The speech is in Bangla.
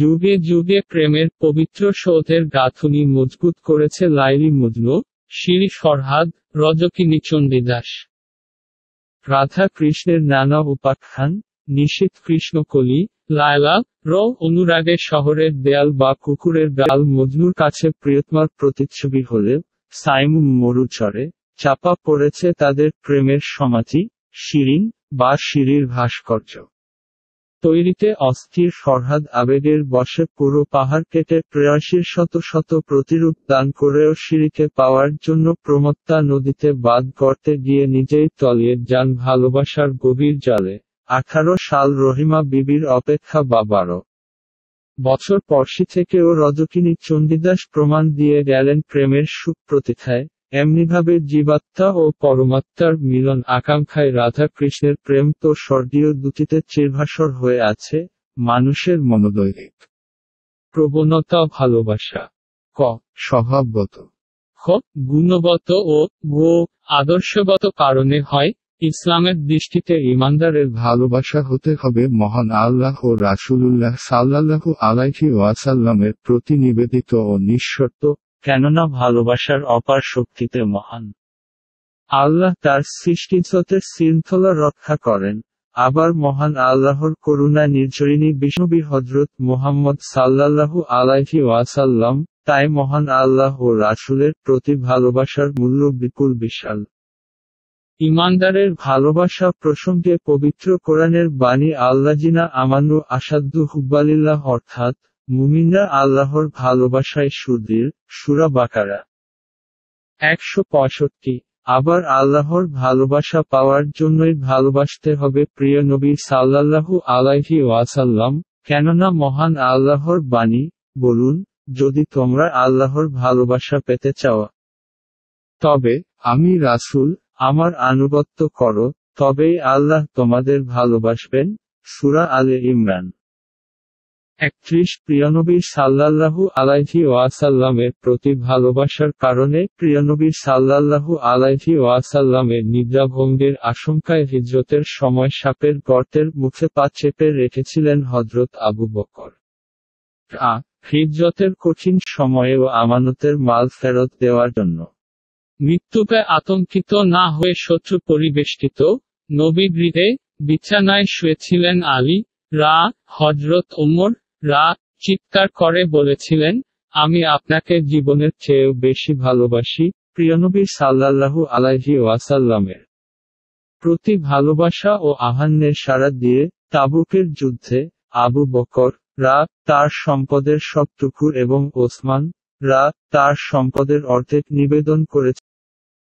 যুগে যুগে প্রেমের পবিত্র সৌধের গাঁথুনি মজবুত করেছে লাইলি মজনু শিরি ফরহাদ রজকিনী চণ্ডীদাস রাধা কৃষ্ণের নানা উপাখ্যান নিশীত কৃষ্ণকলি লায়লা র অনুরাগে শহরের দেয়াল বা কুকুরের গাল মজনুর কাছে প্রিয়তমার প্রতিচ্ছবি হলেও সাইমুম মরুচরে চাপা পড়েছে তাদের প্রেমের সমাধি শিরিন বা শিরির ভাস্কর্য তৈরিতে অস্থির ফরহাদ আবেগের বসে পুরো পাহাড় কেটে প্রয়াসীর শত শত প্রতিরূপ দান করেও সিঁড়িকে পাওয়ার জন্য প্রমত্তা নদীতে বাদ গড়তে গিয়ে নিজেই তলিয়ে যান ভালোবাসার গভীর জালে আঠারো সাল রহিমা বিবির অপেক্ষা বাবারও বছর পরশি থেকেও রজকিনী চণ্ডীদাস প্রমাণ দিয়ে গেলেন প্রেমের সুপ্রতিথায় এমনিভাবে জীবাত্মা ও পরমাত্মার মিলন আকাঙ্ক্ষায় রাধা কৃষ্ণের প্রেম তো স্বর্গীয় দুটিতে চিরভাসর হয়ে আছে মানুষের মনোদৈরিক প্রবণতা ভালোবাসা ক স্বভাবগত খ গুণগত ও গো আদর্শগত কারণে হয় ইসলামের দৃষ্টিতে ইমানদারের ভালোবাসা হতে হবে মহান আল্লাহ ও রাসুলুল্লাহ সাল্লাহ আলাইহি ওয়াসাল্লামের প্রতি নিবেদিত ও নিঃশর্ত কেননা ভালোবাসার অপার শক্তিতে মহান আল্লাহ তার সৃষ্টিজতের শৃঙ্খলা রক্ষা করেন আবার মহান আল্লাহর করুণা নির্জরিণী বিষ্ণবি হজরত মোহাম্মদ সাল্লাল্লাহু আলাইহি ওয়াসাল্লাম তাই মহান আল্লাহ ও রাসুলের প্রতি ভালোবাসার মূল্য বিপুল বিশাল ইমানদারের ভালোবাসা প্রসঙ্গে পবিত্র কোরআনের বাণী আল্লাজিনা আমানু আসাদু হুব্বালিল্লাহ অর্থাৎ মুমিনরা আল্লাহর ভালোবাসায় সুদীর সুরা বাকারা একশো পঁয়ষট্টি আবার আল্লাহর ভালোবাসা পাওয়ার জন্যই ভালোবাসতে হবে প্রিয় নবী সাল্লাল্লাহু আলাইহি ওয়াসাল্লাম কেননা মহান আল্লাহর বাণী বলুন যদি তোমরা আল্লাহর ভালোবাসা পেতে চাও তবে আমি রাসুল আমার আনুগত্য করো তবেই আল্লাহ তোমাদের ভালোবাসবেন সুরা আলে ইমরান একত্রিশ প্রিয়নবী সাল্লাল্লাহু আলাইহি ওয়াসাল্লামের প্রতি ভালোবাসার কারণে প্রিয়নবী সাল্লাল্লাহু আলাইহি ওয়াসাল্লামের নিদ্রাভঙ্গের আশঙ্কায় হিজরতের সময় সাপের গর্তের মুখে পা চেপে রেখেছিলেন হজরত আবু বকর আ হিজরতের কঠিন সময়ে ও আমানতের মাল ফেরত দেওয়ার জন্য মৃত্যুকে আতঙ্কিত না হয়ে শত্রু পরিবেষ্টিত নবী বিছানায় শুয়েছিলেন আলী রা হজরত ওমর রা চিৎকার করে বলেছিলেন আমি আপনাকে জীবনের চেয়েও বেশি ভালোবাসি প্রিয়নবী সাল্লাল্লাহু আলাইহি ওয়াসাল্লামের প্রতি ভালোবাসা ও আহান্নের সাড়া দিয়ে তাবুকের যুদ্ধে আবু বকর রা তার সম্পদের সবটুকু এবং ওসমান রা তার সম্পদের অর্ধেক নিবেদন করেছে